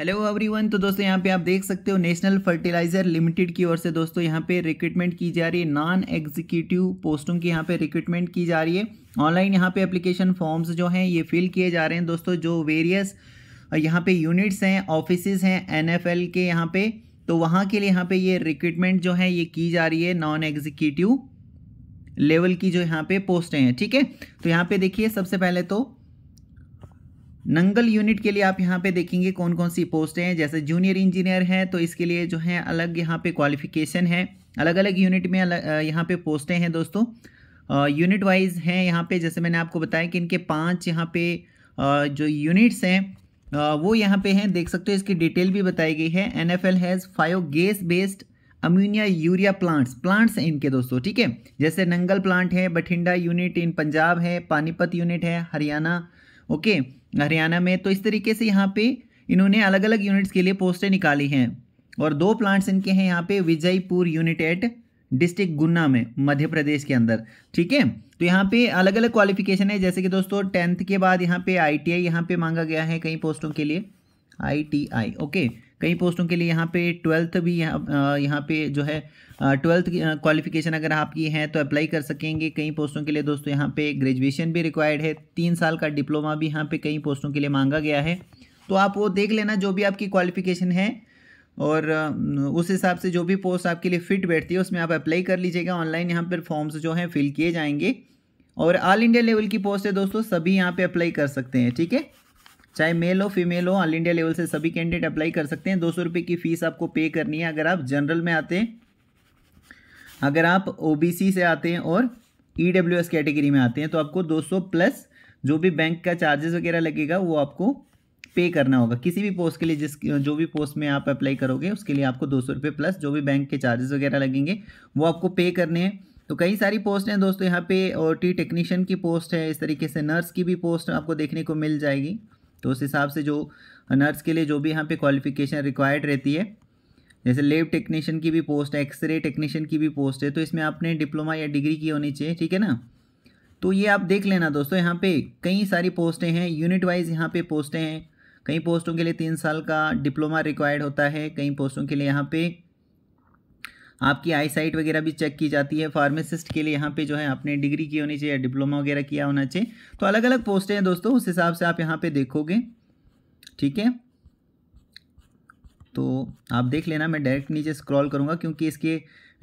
hello everyone तो दोस्तों यहाँ पे आप देख सकते हो नेशनल फर्टिलाइजर लिमिटेड की ओर से दोस्तों यहाँ पे रिक्रूटमेंट की जा रही है नॉन एग्जीक्यूटिव पोस्टों की यहाँ पे रिक्रूटमेंट की जा रही है ऑनलाइन यहाँ पे एप्लीकेशन फॉर्म्स जो हैं ये फिल किए जा रहे हैं दोस्तों जो वेरियस यहाँ पे यूनिट्स हैं ऑफिस हैं एन के यहाँ पे तो वहाँ के लिए यहाँ पे ये रिक्रूटमेंट जो है ये की जा रही है नॉन एग्जीक्यूटिव लेवल की जो यहाँ पे पोस्टें हैं ठीक है तो यहाँ पे देखिए सबसे पहले तो नंगल यूनिट के लिए आप यहाँ पे देखेंगे कौन कौन सी पोस्टें हैं जैसे जूनियर इंजीनियर हैं तो इसके लिए जो है अलग यहाँ पे क्वालिफिकेशन है अलग अलग यूनिट में अलग यहाँ पे पोस्टें हैं दोस्तों यूनिट वाइज हैं यहाँ पे जैसे मैंने आपको बताया कि इनके पांच यहाँ पे जो यूनिट्स हैं वो यहाँ पे हैं देख सकते हो इसकी डिटेल भी बताई गई है N F L has five gas based ammonia urea plants plants हैं इनके दोस्तों ठीक है जैसे नंगल प्लांट है बठिंडा यूनिट इन पंजाब है पानीपत यूनिट है हरियाणा ओके हरियाणा में तो इस तरीके से यहाँ पे इन्होंने अलग अलग यूनिट्स के लिए पोस्टें निकाली हैं और दो प्लांट्स इनके हैं यहाँ पे विजयपुर यूनिट एट डिस्ट्रिक्ट गुन्ना में मध्य प्रदेश के अंदर ठीक है तो यहाँ पे अलग अलग क्वालिफिकेशन है जैसे कि दोस्तों टेंथ के बाद यहाँ पे आई टी आई यहाँ पे मांगा गया है कई पोस्टों के लिए आई टी आई ओके कई पोस्टों के लिए यहाँ पे ट्वेल्थ भी यहाँ यहाँ पे जो है ट्वेल्थ क्वालिफिकेशन अगर आपकी हैं तो अप्लाई कर सकेंगे कई पोस्टों के लिए दोस्तों यहाँ पे ग्रेजुएशन भी रिक्वायर्ड है तीन साल का डिप्लोमा भी यहाँ पे कई पोस्टों के लिए मांगा गया है तो आप वो देख लेना जो भी आपकी क्वालिफिकेशन है और उस हिसाब से जो भी पोस्ट आपके लिए फिट बैठती है उसमें आप अप्लाई कर लीजिएगा ऑनलाइन यहाँ पर फॉर्म्स जो हैं फिल किए जाएंगे और ऑल इंडिया लेवल की पोस्ट है दोस्तों सभी यहाँ पे अप्लाई कर सकते हैं ठीक है चाहे मेल हो फीमेल हो ऑल इंडिया लेवल से सभी कैंडिडेट अप्लाई कर सकते हैं दो सौ रुपये की फीस आपको पे करनी है अगर आप जनरल में आते हैं अगर आप ओबीसी से आते हैं और ई e कैटेगरी में आते हैं तो आपको 200 प्लस जो भी बैंक का चार्जेस वगैरह लगेगा वो आपको पे करना होगा किसी भी पोस्ट के लिए जिस जो भी पोस्ट में आप अप्लाई करोगे उसके लिए आपको दो सौ रुपये प्लस जो भी बैंक के चार्जेस वगैरह लगेंगे वो आपको पे करने हैं तो कई सारी पोस्ट हैं दोस्तों यहाँ पे ओ टी टेक्नीशियन की पोस्ट है इस तरीके से नर्स की भी पोस्ट आपको देखने को मिल जाएगी तो उस हिसाब से जो नर्स के लिए जो भी यहाँ पे क्वालिफिकेशन रिक्वायर्ड रहती है जैसे लेब टेक्नीशियन की भी पोस्ट है एक्सरे टेक्नीशियन की भी पोस्ट है तो इसमें आपने डिप्लोमा या डिग्री की होनी चाहिए ठीक है ना तो ये आप देख लेना दोस्तों यहाँ पे कई सारी पोस्टें हैं यूनिट वाइज यहाँ पे पोस्टें हैं कई पोस्टों के लिए तीन साल का डिप्लोमा रिक्वायर्ड होता है कई पोस्टों के लिए यहाँ पे आपकी आई साइट वगैरह भी चेक की जाती है फार्मासिस्ट के लिए यहाँ पे जो है आपने डिग्री की होनी चाहिए डिप्लोमा वगैरह किया होना चाहिए तो अलग अलग पोस्टें हैं दोस्तों उस हिसाब से आप यहाँ पे देखोगे ठीक है तो आप देख लेना मैं डायरेक्ट नीचे स्क्रॉल करूँगा क्योंकि इसके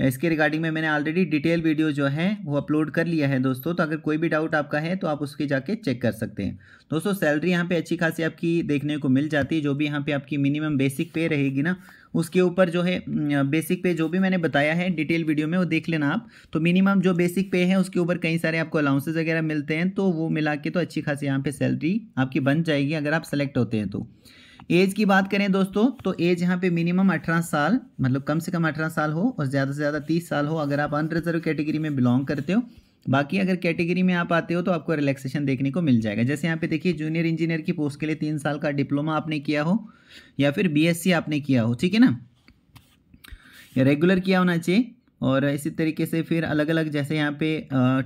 इसके रिगार्डिंग में मैंने ऑलरेडी डिटेल वीडियो जो है वो अपलोड कर लिया है दोस्तों तो अगर कोई भी डाउट आपका है तो आप उसके जाके चेक कर सकते हैं दोस्तों सैलरी यहाँ पे अच्छी खासी आपकी देखने को मिल जाती है जो भी यहाँ पे आपकी मिनिमम बेसिक पे रहेगी ना उसके ऊपर जो है बेसिक पे जो भी मैंने बताया है डिटेल वीडियो में वो देख लेना आप तो मिनिमम जो बेसिक पे है उसके ऊपर कई सारे आपको अलाउंसेज वगैरह मिलते हैं तो वो मिला के तो अच्छी खासी यहाँ पे सैलरी आपकी बन जाएगी अगर आप सेलेक्ट होते हैं तो एज की बात करें दोस्तों तो एज यहाँ पे मिनिमम अठारह साल मतलब कम से कम अठारह साल हो और ज़्यादा से ज़्यादा तीस साल हो अगर आप अनरिजर्व कैटेगरी में बिलोंग करते हो बाकी अगर कैटेगरी में आप आते हो तो आपको रिलैक्सेशन देखने को मिल जाएगा जैसे यहाँ पे देखिए जूनियर इंजीनियर की पोस्ट के लिए तीन साल का डिप्लोमा आपने किया हो या फिर बीएससी आपने किया हो ठीक है ना या रेगुलर किया होना चाहिए और इसी तरीके से फिर अलग अलग जैसे यहाँ पे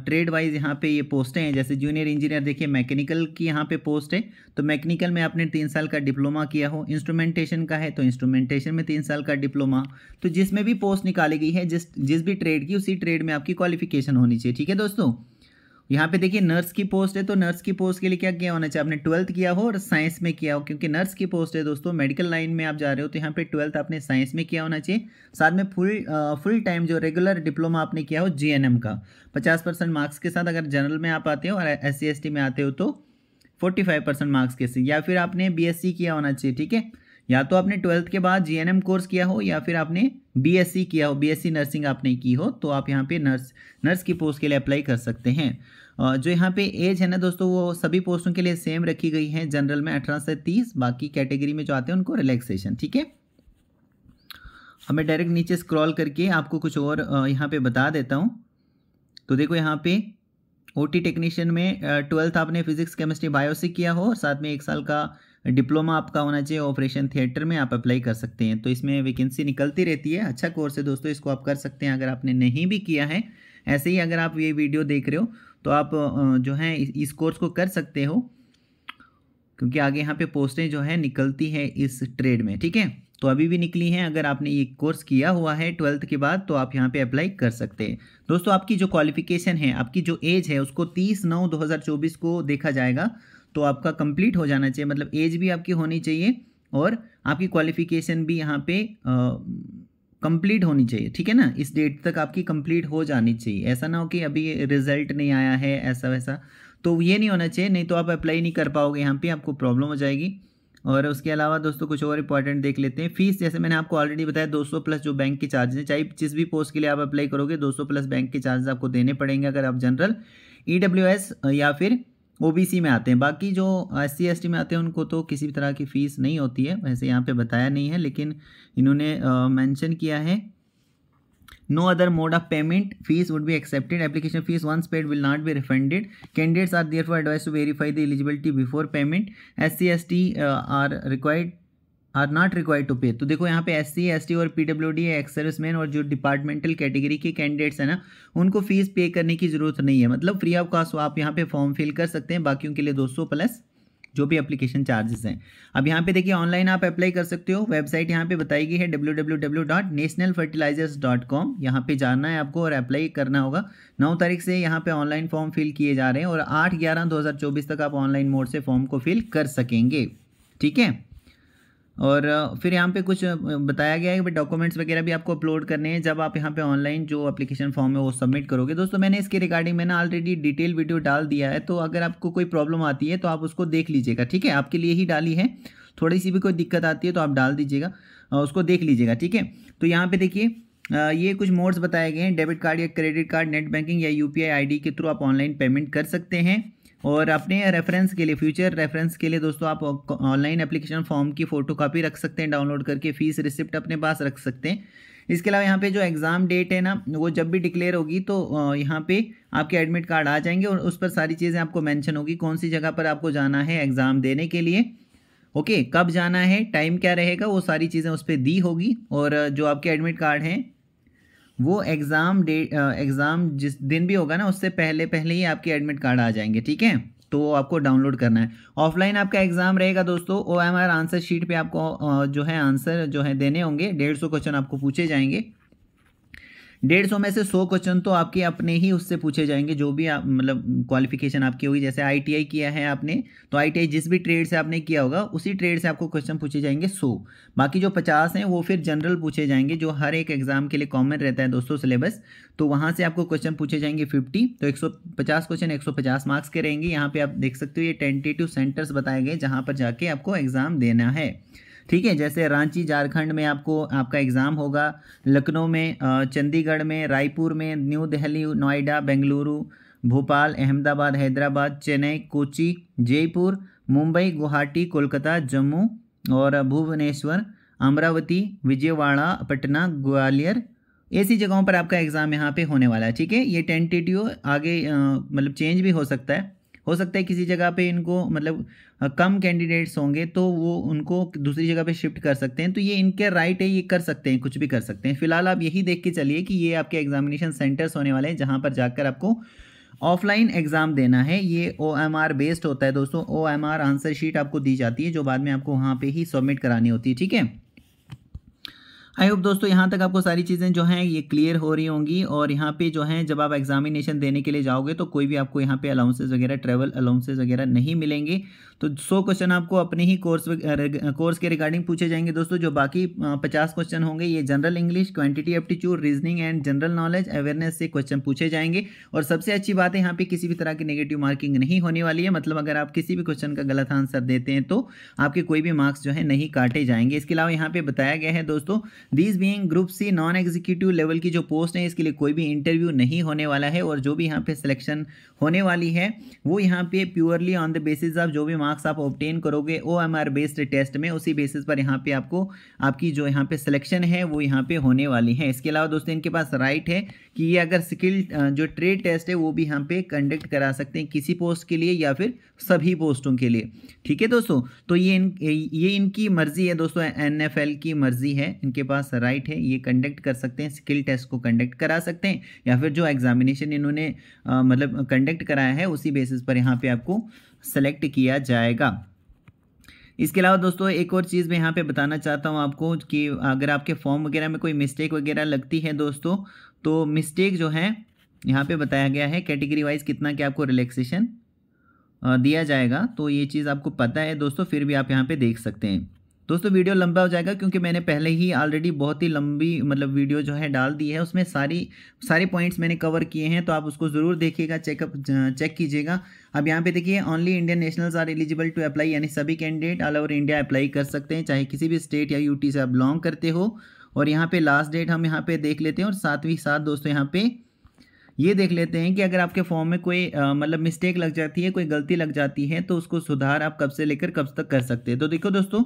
ट्रेड वाइज यहाँ पे ये पोस्टें हैं जैसे जूनियर इंजीनियर देखिए मैकेनिकल की यहाँ पे पोस्ट है तो मैकेनिकल में आपने तीन साल का डिप्लोमा किया हो इंस्ट्रूमेंटेशन का है तो इंस्ट्रूमेंटेशन में तीन साल का डिप्लोमा तो जिसमें भी पोस्ट निकाली गई है जिस जिस भी ट्रेड की उसी ट्रेड में आपकी क्वालिफिकेशन होनी चाहिए ठीक है दोस्तों यहाँ पे देखिए नर्स की पोस्ट है तो नर्स की पोस्ट के लिए क्या किया होना चाहिए आपने ट्वेल्थ किया हो और साइंस में किया हो क्योंकि नर्स की पोस्ट है दोस्तों मेडिकल लाइन में आप जा रहे हो तो यहाँ पे ट्वेल्थ आपने साइंस में किया होना चाहिए साथ में फुल आ, फुल टाइम जो रेगुलर डिप्लोमा आपने किया हो जी का पचास परसेंट मार्क्स के साथ अगर जनरल में आप आते हो और एस सी में आते हो तो फोर्टी फाइव परसेंट मार्क्स के से या फिर आपने बी किया होना चाहिए ठीक है या तो आपने ट्वेल्थ के बाद जीएनएम कोर्स किया हो या फिर आपने बीएससी किया हो बीएससी नर्सिंग आपने की हो तो आप यहाँ पे नर्स नर्स की पोस्ट के लिए अप्लाई कर सकते हैं जो यहाँ पे एज है ना दोस्तों वो सभी पोस्टों के लिए सेम रखी गई है जनरल में अठारह से तीस बाकी कैटेगरी में जो आते हैं उनको रिलैक्सेशन ठीक है हमें डायरेक्ट नीचे स्क्रॉल करके आपको कुछ और यहाँ पे बता देता हूँ तो देखो यहाँ पे ओ टेक्नीशियन में ट्वेल्थ आपने फिजिक्स केमिस्ट्री बायो से किया हो और साथ में एक साल का डिप्लोमा आपका होना चाहिए ऑपरेशन थिएटर में आप अप्लाई कर सकते हैं तो इसमें वैकेंसी निकलती रहती है अच्छा कोर्स है दोस्तों इसको आप कर सकते हैं अगर आपने नहीं भी किया है ऐसे ही अगर आप ये वीडियो देख रहे हो तो आप जो है इस कोर्स को कर सकते हो क्योंकि आगे यहाँ पे पोस्टें जो है निकलती है इस ट्रेड में ठीक है तो अभी भी निकली हैं अगर आपने ये कोर्स किया हुआ है ट्वेल्थ के बाद तो आप यहाँ पे अप्लाई कर सकते हैं दोस्तों आपकी जो क्वालिफिकेशन है आपकी जो एज है उसको 30 नौ 2024 को देखा जाएगा तो आपका कंप्लीट हो जाना चाहिए मतलब एज भी आपकी होनी चाहिए और आपकी क्वालिफिकेशन भी यहाँ पे कंप्लीट होनी चाहिए ठीक है ना इस डेट तक आपकी कंप्लीट हो जानी चाहिए ऐसा ना हो कि अभी रिजल्ट नहीं आया है ऐसा वैसा तो ये नहीं होना चाहिए नहीं तो आप अप्लाई नहीं कर पाओगे यहाँ पे आपको प्रॉब्लम हो जाएगी और उसके अलावा दोस्तों कुछ और इंपॉर्टेंट देख लेते हैं फीस जैसे मैंने आपको ऑलरेडी बताया 200 प्लस जो बैंक के चार्जेस हैं चाहे जिस भी पोस्ट के लिए आप अप्लाई करोगे 200 प्लस बैंक के चार्जेस आपको देने पड़ेंगे अगर आप जनरल ई e या फिर ओबीसी में आते हैं बाकी जो एस सी में आते हैं उनको तो किसी भी तरह की फ़ीस नहीं होती है वैसे यहाँ पे बताया नहीं है लेकिन इन्होंने मेंशन किया है no other mode of payment fee would be accepted application fee once paid will not be refunded candidates are therefore advise to verify the eligibility before payment S C are required are not required to pay तो देखो यहाँ पे S C S T और P W D ex servicemen और जो departmental category के candidates हैं ना उनको फीस पे करने की ज़रूरत नहीं है मतलब फ्री ऑफ कॉस्ट आप यहाँ पे फॉर्म फिल कर सकते हैं बाकियों के लिए 200 प्लस जो भी अपलीकेशन चार्जेस हैं अब यहाँ पे देखिए ऑनलाइन आप अप्लाई कर सकते हो वेबसाइट यहाँ पे बताई गई है W W W dot national fertilizers dot com यहाँ पर जाना है आपको और अप्लाई करना होगा नौ तारीख से यहाँ पे ऑनलाइन फॉर्म फिल किए जा रहे हैं और आठ ग्यारह दो तक आप ऑनलाइन मोड से फॉर्म को फिल कर सकेंगे ठीक है और फिर यहाँ पे कुछ बताया गया है कि डॉक्यूमेंट्स वगैरह भी आपको अपलोड करने हैं जब आप यहाँ पे ऑनलाइन जो एप्लीकेशन फॉर्म है वो सबमिट करोगे दोस्तों मैंने इसके रिगार्डिंग मैंने ऑलरेडी डिटेल वीडियो डाल दिया है तो अगर आपको कोई प्रॉब्लम आती है तो आप उसको देख लीजिएगा ठीक है आपके लिए ही डाली है थोड़ी सी भी कोई दिक्कत आती है तो आप डाल दीजिएगा उसको देख लीजिएगा ठीक है तो यहाँ पर देखिए ये कुछ मोड्स बताए गए हैं डेबिट कार्ड या क्रेडिट कार्ड नेट बैंकिंग या यू पी आई के थ्रू आप ऑनलाइन पेमेंट कर सकते हैं और अपने रेफरेंस के लिए फ्यूचर रेफरेंस के लिए दोस्तों आप ऑनलाइन एप्लीकेशन फॉर्म की फ़ोटो कापी रख सकते हैं डाउनलोड करके फ़ीस रिसिप्ट अपने पास रख सकते हैं इसके अलावा यहाँ पे जो एग्ज़ाम डेट है ना वो जब भी डिक्लेयर होगी तो यहाँ पे आपके एडमिट कार्ड आ जाएंगे और उस पर सारी चीज़ें आपको मेंशन होगी कौन सी जगह पर आपको जाना है एग्ज़ाम देने के लिए ओके कब जाना है टाइम क्या रहेगा वो सारी चीज़ें उस पर दी होगी और जो आपके एडमिट कार्ड हैं वो एग्ज़ाम डे एग्ज़ाम जिस दिन भी होगा ना उससे पहले पहले ही आपके एडमिट कार्ड आ जाएंगे ठीक है तो आपको डाउनलोड करना है ऑफलाइन आपका एग्ज़ाम रहेगा दोस्तों O M R answer sheet पे आपको जो है आंसर जो है देने होंगे डेढ़ सौ क्वेश्चन आपको पूछे जाएंगे डेढ़ सौ में से सौ क्वेश्चन तो आपके अपने ही उससे पूछे जाएंगे जो भी आप मतलब क्वालिफिकेशन आपकी होगी जैसे आईटीआई किया है आपने तो आईटीआई जिस भी ट्रेड से आपने किया होगा उसी ट्रेड से आपको क्वेश्चन पूछे जाएंगे सौ बाकी जो पचास हैं वो फिर जनरल पूछे जाएंगे जो हर एक एग्जाम के लिए कॉमन रहता है दोस्तों सिलेबस तो वहाँ से आपको क्वेश्चन पूछे जाएंगे फिफ्टी तो एक क्वेश्चन एक मार्क्स के रहेंगे यहाँ पर आप देख सकते हो ये टेंटेटिव सेंटर्स बताए गए जहाँ पर जाके आपको एग्ज़ाम देना है ठीक है जैसे रांची झारखंड में आपको आपका एग्ज़ाम होगा लखनऊ में चंडीगढ़ में रायपुर में न्यू दिल्ली नोएडा बेंगलुरु भोपाल अहमदाबाद हैदराबाद चेन्नई कोची जयपुर मुंबई गुवाहाटी कोलकाता जम्मू और भुवनेश्वर अमरावती विजयवाड़ा पटना ग्वालियर ऐसी जगहों पर आपका एग्ज़ाम यहाँ पे होने वाला है ठीक है ये टेंटेटिव आगे मतलब चेंज भी हो सकता है हो सकता है किसी जगह पे इनको मतलब कम कैंडिडेट्स होंगे तो वो उनको दूसरी जगह पे शिफ्ट कर सकते हैं तो ये इनके राइट है ये कर सकते हैं कुछ भी कर सकते हैं फिलहाल आप यही देख के चलिए कि ये आपके एग्जामिनेशन सेंटर्स होने वाले हैं जहाँ पर जाकर आपको ऑफलाइन एग्ज़ाम देना है ये ओ एम आर बेस्ड होता है दोस्तों O M R answer sheet आपको दी जाती है जो बाद में आपको वहाँ पर ही सबमिट करानी होती है ठीक है आई होप दोस्तों यहाँ तक आपको सारी चीज़ें जो हैं ये क्लियर हो रही होंगी और यहाँ पे जो हैं जब आप एग्जामिनेशन देने के लिए जाओगे तो कोई भी आपको यहाँ पे अलाउंसेज वगैरह ट्रैवल अलाउंसेज वगैरह नहीं मिलेंगे तो सौ क्वेश्चन आपको अपने ही कोर्स कोर्स के रिगार्डिंग पूछे जाएंगे दोस्तों जो बाकी पचास क्वेश्चन होंगे ये general English quantity aptitude reasoning and general knowledge awareness से क्वेश्चन पूछे जाएंगे और सबसे अच्छी बात है यहाँ पे किसी भी तरह की नेगेटिव मार्किंग नहीं होने वाली है मतलब अगर आप किसी भी क्वेश्चन का गलत आंसर देते हैं तो आपके कोई भी मार्क्स जो है नहीं काटे जाएंगे इसके अलावा यहाँ पे बताया गया है दोस्तों these being group C non executive level की जो पोस्ट है इसके लिए कोई भी इंटरव्यू नहीं होने वाला है और जो भी यहाँ पे सिलेक्शन होने वाली है वो यहाँ पे purely on the basis of जो भी मार्क्स मार्क्स आप ऑप्टेन करोगे O M R based test में उसी बेसिस पर यहाँ पे आपको आपकी जो यहाँ पे सिलेक्शन है वो यहाँ पे होने वाली है इसके अलावा दोस्तों इनके पास राइट है कि ये अगर स्किल जो ट्रेड टेस्ट है वो भी यहाँ पे कंडक्ट करा सकते हैं किसी पोस्ट के लिए या फिर सभी पोस्टों के लिए ठीक है दोस्तों तो ये इन ये इनकी मर्जी है दोस्तों एन एफ एल की मर्जी है इनके पास राइट है ये कंडक्ट कर सकते हैं स्किल टेस्ट को कंडक्ट करा सकते हैं या फिर जो एग्जामिनेशन इन्होंने मतलब कंडक्ट कराया है उसी बेसिस पर यहाँ पे आपको सेलेक्ट किया जाएगा इसके अलावा दोस्तों एक और चीज़ मैं यहाँ पे बताना चाहता हूँ आपको कि अगर आपके फॉर्म वगैरह में कोई मिस्टेक वगैरह लगती है दोस्तों तो मिस्टेक जो है यहाँ पे बताया गया है कैटेगरी वाइज कितना क्या आपको रिलैक्सेशन दिया जाएगा तो ये चीज़ आपको पता है दोस्तों फिर भी आप यहाँ पे देख सकते हैं दोस्तों वीडियो लंबा हो जाएगा क्योंकि मैंने पहले ही ऑलरेडी बहुत ही लंबी मतलब वीडियो जो है डाल दी है उसमें सारी सारे पॉइंट्स मैंने कवर किए हैं तो आप उसको ज़रूर देखिएगा चेकअप चेक कीजिएगा अब यहाँ पे देखिए only Indian nationals are eligible to apply यानी सभी candidate all over India apply कर सकते हैं चाहे किसी भी स्टेट या यूटी से आप बिलोंग करते हो और यहाँ पर लास्ट डेट हम यहाँ पर देख लेते हैं और सातवीं साथ दोस्तों यहाँ पर ये देख लेते हैं कि अगर आपके फॉर्म में कोई मतलब मिस्टेक लग जाती है कोई गलती लग जाती है तो उसको सुधार आप कब से लेकर कब तक कर सकते हैं तो देखो दोस्तों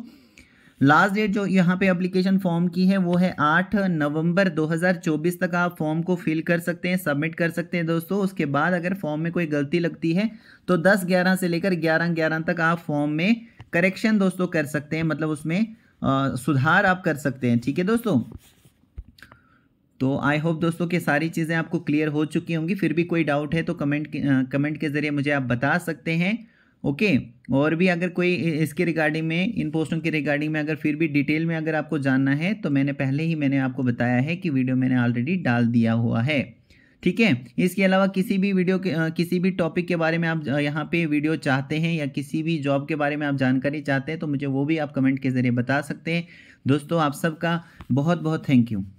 लास्ट डेट जो यहाँ पे एप्लीकेशन फॉर्म की है वो है आठ नवंबर 2024 तक आप फॉर्म को फिल कर सकते हैं सबमिट कर सकते हैं दोस्तों उसके बाद अगर फॉर्म में कोई गलती लगती है तो दस ग्यारह से लेकर ग्यारह ग्यारह तक आप फॉर्म में करेक्शन दोस्तों कर सकते हैं मतलब उसमें आ, सुधार आप कर सकते हैं ठीक है दोस्तों तो आई होप दोस्तों कि सारी चीज़ें आपको क्लियर हो चुकी होंगी फिर भी कोई डाउट है तो कमेंट कमेंट के ज़रिए मुझे आप बता सकते हैं ओके और भी अगर कोई इसके रिगार्डिंग में इन पोस्टों के रिगार्डिंग में अगर फिर भी डिटेल में अगर आपको जानना है तो मैंने पहले ही मैंने आपको बताया है कि वीडियो मैंने ऑलरेडी डाल दिया हुआ है ठीक है इसके अलावा किसी भी वीडियो के किसी भी टॉपिक के बारे में आप यहाँ पे वीडियो चाहते हैं या किसी भी जॉब के बारे में आप जानकारी चाहते हैं तो मुझे वो भी आप कमेंट के ज़रिए बता सकते हैं दोस्तों आप सबका बहुत बहुत थैंक यू